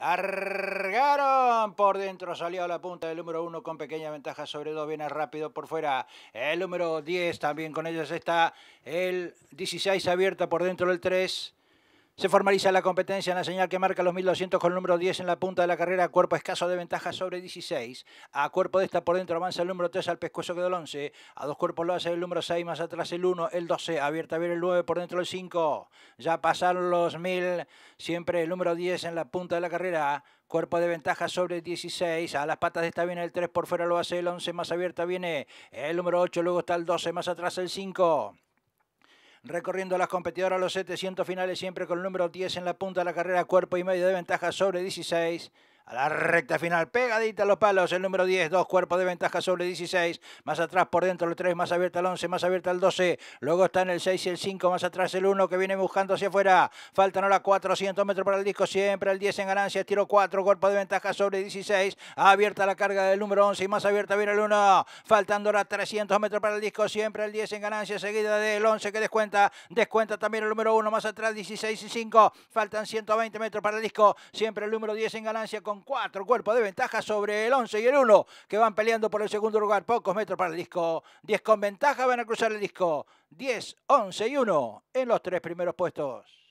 Largaron por dentro, salió a la punta del número 1 con pequeña ventaja sobre 2, viene rápido por fuera. El número 10 también con ellos está el 16 abierta por dentro del 3. Se formaliza la competencia en la señal que marca los 1200 con el número 10 en la punta de la carrera. Cuerpo escaso de ventaja sobre 16. A cuerpo de esta por dentro avanza el número 3 al pescuezo quedó el 11. A dos cuerpos lo hace el número 6, más atrás el 1, el 12. Abierta viene el 9 por dentro el 5. Ya pasaron los 1000. Siempre el número 10 en la punta de la carrera. Cuerpo de ventaja sobre 16. A las patas de esta viene el 3 por fuera lo hace el 11. Más abierta viene el número 8. Luego está el 12. Más atrás el 5 recorriendo las competidoras los 700 finales siempre con el número 10 en la punta de la carrera, cuerpo y medio de ventaja sobre 16. A la recta final, pegadita a los palos, el número 10, dos cuerpos de ventaja sobre 16. Más atrás por dentro el 3, más abierta el 11, más abierta el 12. Luego están el 6 y el 5, más atrás el 1 que viene buscando hacia afuera. Faltan ahora 400 metros para el disco, siempre el 10 en ganancia, tiro 4, cuerpo de ventaja sobre 16. Abierta la carga del número 11 y más abierta viene el 1. faltan ahora 300 metros para el disco, siempre el 10 en ganancia, seguida del 11 que descuenta. Descuenta también el número 1, más atrás 16 y 5. Faltan 120 metros para el disco, siempre el número 10 en ganancia con cuatro cuerpos de ventaja sobre el 11 y el 1, que van peleando por el segundo lugar. Pocos metros para el disco. 10 con ventaja van a cruzar el disco. 10, 11 y 1 en los tres primeros puestos.